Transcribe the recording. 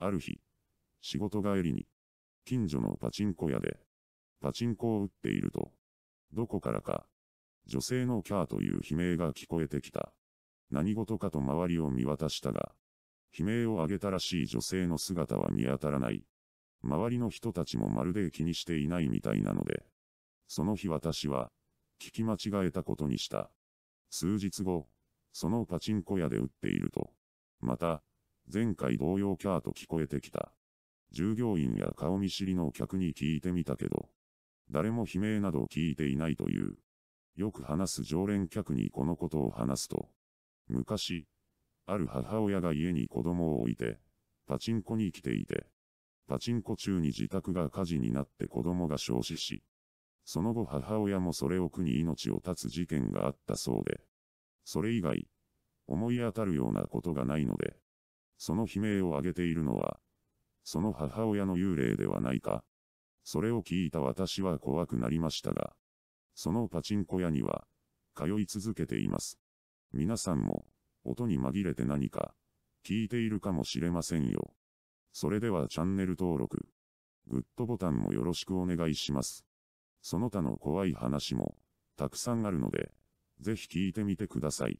ある日、仕事帰りに、近所のパチンコ屋で、パチンコを打っていると、どこからか、女性のキャーという悲鳴が聞こえてきた。何事かと周りを見渡したが、悲鳴を上げたらしい女性の姿は見当たらない。周りの人たちもまるで気にしていないみたいなので、その日私は、聞き間違えたことにした。数日後、そのパチンコ屋で打っていると、また、前回同様キャーと聞こえてきた。従業員や顔見知りの客に聞いてみたけど、誰も悲鳴など聞いていないという。よく話す常連客にこのことを話すと、昔、ある母親が家に子供を置いて、パチンコに来ていて、パチンコ中に自宅が火事になって子供が焼死し、その後母親もそれを苦に命を絶つ事件があったそうで、それ以外、思い当たるようなことがないので、その悲鳴を上げているのは、その母親の幽霊ではないか。それを聞いた私は怖くなりましたが、そのパチンコ屋には、通い続けています。皆さんも、音に紛れて何か、聞いているかもしれませんよ。それではチャンネル登録、グッドボタンもよろしくお願いします。その他の怖い話も、たくさんあるので、ぜひ聞いてみてください。